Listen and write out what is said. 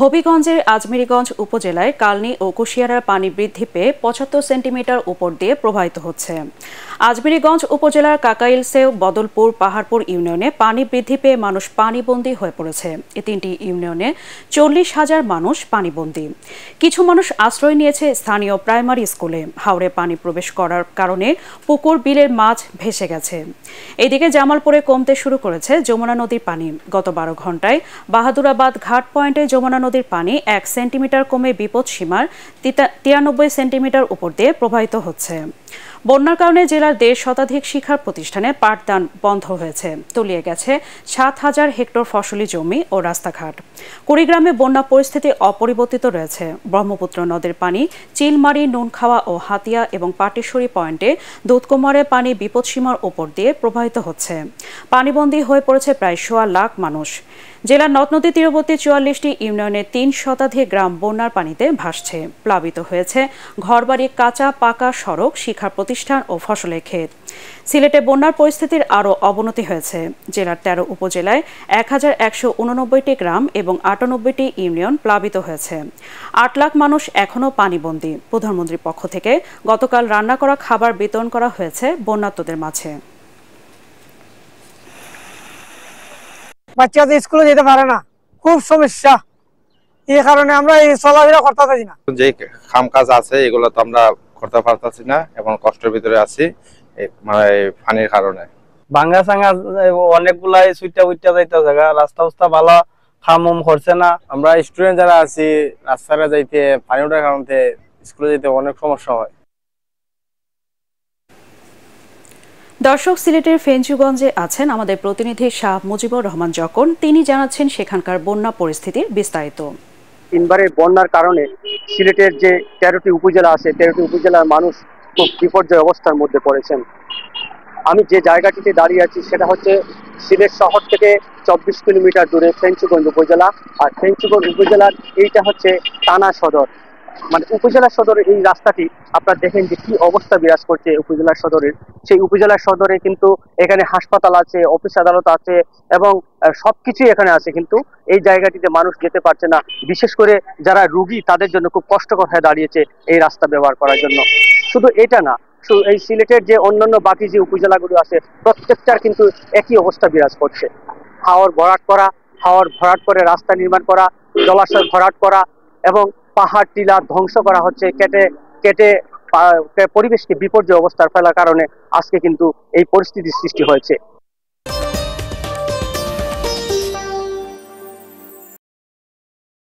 হবিগঞ্জের আজমিরিগঞ্জ উপজেলায় কালনি ও কুশিয়ারার পানি বৃদ্ধি পেয়ে পঁচাত্তর সেন্টিমিটার উপর দিয়ে প্রবাহিত হচ্ছে আজমিরিগঞ্জ উপজেলার কাকাইলসেও বদলপুর পাহাড়পুর ইউনিয়নে পানি বৃদ্ধি পেয়ে মানুষ পানিবন্দী হয়ে পড়েছে এ তিনটি ইউনিয়নে চল্লিশ হাজার মানুষ পানিবন্দী কিছু মানুষ আশ্রয় নিয়েছে স্থানীয় প্রাইমারি স্কুলে হাওড়ে পানি প্রবেশ করার কারণে পুকুর বিলের মাছ ভেসে গেছে এদিকে জামালপুরে কমতে শুরু করেছে যমুনা নদীর পানি গত বারো ঘন্টায় বাহাদুরাবাদ ঘাট পয়েন্টে যমুনা নদীর পানি এক সেন্টিমিটার কমে বিপদ সীমার তিরানব্বই সেন্টিমিটার উপর দিয়ে প্রবাহিত হচ্ছে বন্যার কারণে জেলার দেড় শতাধিক শিক্ষার প্রতিষ্ঠানে পাঠদান বন্ধ হয়েছে তলিয়ে গেছে সাত হাজার হেক্টর ফসলি জমি ও রাস্তাঘাট কুড়িগ্রামে বন্যা পরিস্থিতি অপরিবর্তিত রয়েছে ব্রহ্মপুত্র নদের পানি চিলমারি নুনখাওয়া ও হাতিয়া এবং পাটেশ্বরী পয়েন্টে দুধকুমারের পানি বিপদসীমার ওপর দিয়ে প্রবাহিত হচ্ছে পানিবন্দী হয়ে পড়েছে প্রায় সোয়া লাখ মানুষ জেলার নদ নদী তীরবর্তী চুয়াল্লিশটি ইউনিয়নের তিন শতাধিক গ্রাম বন্যার পানিতে ভাসছে প্লাবিত হয়েছে ঘরবাড়ি কাঁচা পাকা সড়ক শিক্ষা প্রতিষ্ঠান ও ফসলের ক্ষেত সিলেটে বন্যার পরিস্থিতির আরও অবনতি হয়েছে জেলার তেরো উপজেলায় এক হাজার একশো উননব্বইটি গ্রাম এবং আটানব্বইটি ইউনিয়ন প্লাবিত হয়েছে আট লাখ মানুষ এখনও পানিবন্দী প্রধানমন্ত্রীর পক্ষ থেকে গতকাল রান্না করা খাবার বিতরণ করা হয়েছে বন্যাত্মদের মাঝে বাচ্চাদের স্কুলে যেতে পারে না খুব সমস্যা এই কারণে আমরা এই চলাফেরা করতে পারছি না যে খাম কাজ আছে এগুলো তো আমরা করতে পারতেছি না এবং কষ্টের ভিতরে আছি পানির মানে, কারণে ভাঙ্গা সাঙ্গা অনেকগুলাই সুইটা উইটা যাইতে জায়গা রাস্তা উস্তা ভালো খামুম করছে না আমরা স্টুডেন্ট যারা আছি রাস্তাটা যাইতে পানি ওঠার কারণে স্কুলে যেতে অনেক সমস্যা হয় দর্শক সিলেটের ফেঞ্চুগঞ্জে আছেন আমাদের প্রতিনিধি শাহ মুজিবুর রহমান জকন তিনি জানাচ্ছেন সেখানকার বন্যা পরিস্থিতির বিস্তারিত তিনবারের বন্যার কারণে সিলেটের যে তেরোটি উপজেলা আছে তেরোটি উপজেলার মানুষ খুব বিপর্যয় অবস্থার মধ্যে পড়েছেন আমি যে জায়গাটিতে দাঁড়িয়ে আছি সেটা হচ্ছে সিলেট শহর থেকে চব্বিশ কিলোমিটার দূরে ফ্রেঞ্চুগঞ্জ উপজেলা আর ফ্রেঞ্চুগঞ্জ উপজেলার এইটা হচ্ছে টানা সদর মানে উপজেলা সদরের এই রাস্তাটি আপনারা দেখেন যে কি অবস্থা বিরাজ করছে উপজেলা সদরের সেই উপজেলা সদরে কিন্তু এখানে হাসপাতাল আছে অফিস আদালত আছে এবং সবকিছুই এখানে আছে কিন্তু এই জায়গাটিতে মানুষ যেতে পারছে না বিশেষ করে যারা রুগী তাদের জন্য খুব কষ্টকর হয়ে দাঁড়িয়েছে এই রাস্তা ব্যবহার করার জন্য শুধু এটা না এই সিলেটের যে অন্যান্য বাকি যে উপজেলাগুলো আছে প্রত্যেকটার কিন্তু একই অবস্থা বিরাজ করছে হাওয়ার ভরাট করা হাওয়ার ভরাট করে রাস্তা নির্মাণ করা জলাশয় ভরাট করা এবং পাহাড় টিলা ধ্বংস করা হচ্ছে কেটে কেটে পরিবেশকে বিপর্যয় অবস্থার ফেলার কারণে আজকে কিন্তু এই পরিস্থিতির সৃষ্টি হয়েছে